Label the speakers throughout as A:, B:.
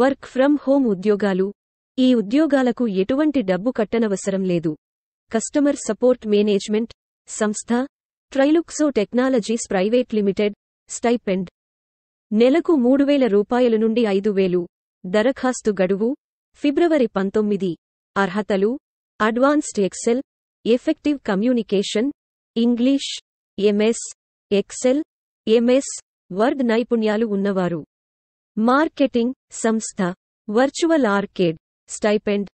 A: work from home ఉద్యోగాలు ఈ ఉద్యోగాలకు ఎటువంటి డబ్బు కట్టనవసరం లేదు కస్టమర్ సపోర్ట్ మేనేజ్మెంట్ సంస్థ ట్రైలుక్సో టెక్నాలజీస్ ప్రైవేట్ లిమిటెడ్ స్టైపెండ్ నెలకు మూడు వేల రూపాయల నుండి ఐదు వేలు దరఖాస్తు గడువు ఫిబ్రవరి పంతొమ్మిది అర్హతలు advanced Excel effective communication English MS Excel MS Word నైపుణ్యాలు ఉన్నవారు మార్కెటింగ్ సంస్థ వర్చువల్ ఆర్కేడ్ స్టైపెండ్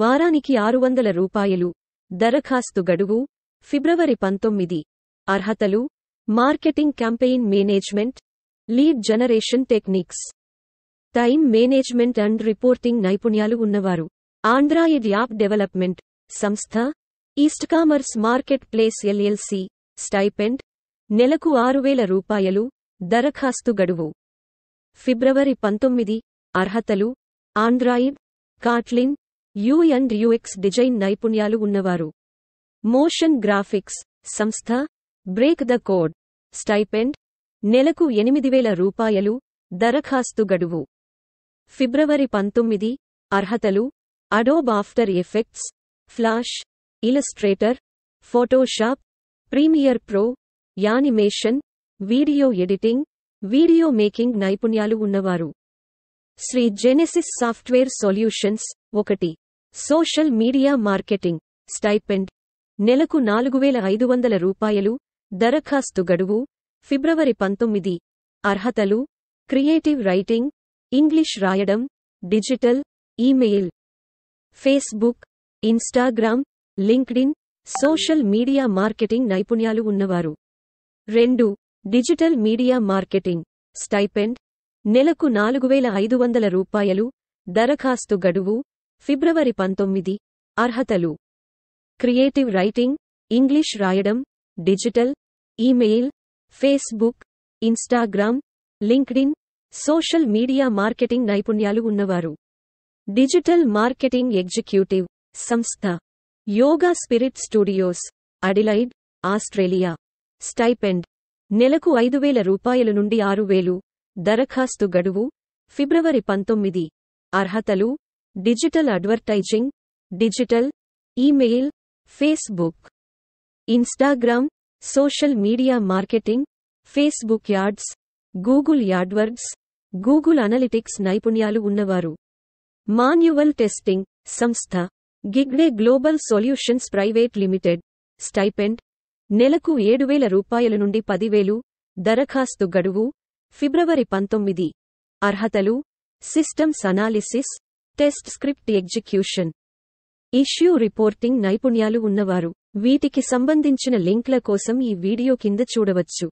A: వారానికి ఆరు వందల రూపాయలు దరఖాస్తు గడువు ఫిబ్రవరి పంతొమ్మిది అర్హతలు marketing campaign management lead generation techniques time management and reporting నైపుణ్యాలు ఉన్నవారు ఆండ్రాయిడ్ యాప్ డెవలప్మెంట్ సంస్థ east commerce marketplace LLC stipend నెలకు ఆరువేల రూపాయలు దరఖాస్తు గడువు ఫిబ్రవరి పంతొమ్మిది అర్హతలు Android Kotlin UI and UX design నైపుణ్యాలు ఉన్నవారు మోషన్ గ్రాఫిక్స్ సంస్థ బ్రేక్ ద కోడ్ స్టైపెండ్ నెలకు ఎనిమిది వేల రూపాయలు దరఖాస్తు గడువు ఫిబ్రవరి పంతొమ్మిది అర్హతలు Adobe After Effects Flash Illustrator Photoshop Premiere Pro animation video editing video making నైపుణ్యాలు ఉన్నవారు శ్రీ జెనెసిస్ సాఫ్ట్వేర్ సొల్యూషన్స్ ఒకటి సోషల్ మీడియా మార్కెటింగ్ స్టైపెండ్ నెలకు నాలుగు వేల ఐదు వందల రూపాయలు దరఖాస్తు గడువు ఫిబ్రవరి పంతొమ్మిది అర్హతలు క్రియేటివ్ రైటింగ్ ఇంగ్లీష్ రాయడం digital email Facebook Instagram LinkedIn social media marketing నైపుణ్యాలు ఉన్నవారు రెండు డిజిటల్ మీడియా మార్కెటింగ్ స్టైపెండ్ నెలకు నాలుగు వేల ఐదు వందల రూపాయలు దరఖాస్తు గడువు ఫిబ్రవరి పంతొమ్మిది అర్హతలు క్రియేటివ్ రైటింగ్ ఇంగ్లీష్ రాయడం digital email Facebook Instagram LinkedIn social media marketing నైపుణ్యాలు ఉన్నవారు డిజిటల్ మార్కెటింగ్ ఎగ్జిక్యూటివ్ సంస్థ Yoga spirit studios Adelaide Australia stipend నెలకు ఐదు వేల రూపాయల నుండి ఆరు వేలు దరఖాస్తు గడువు ఫిబ్రవరి పంతొమ్మిది అర్హతలు digital advertising digital email Facebook Instagram social media marketing Facebook ads Google AdWords Google Analytics నైపుణ్యాలు ఉన్నవారు మాన్యువల్ టెస్టింగ్ సంస్థ గిగ్డే global solutions private limited stipend నెలకు ఏడు వేల రూపాయల నుండి పదివేలు దరఖాస్తు గడువు ఫిబ్రవరి పంతొమ్మిది అర్హతలు systems analysis test script execution issue reporting నైపుణ్యాలు ఉన్నవారు వీటికి సంబంధించిన లింక్ల కోసం ఈ వీడియో కింద చూడవచ్చు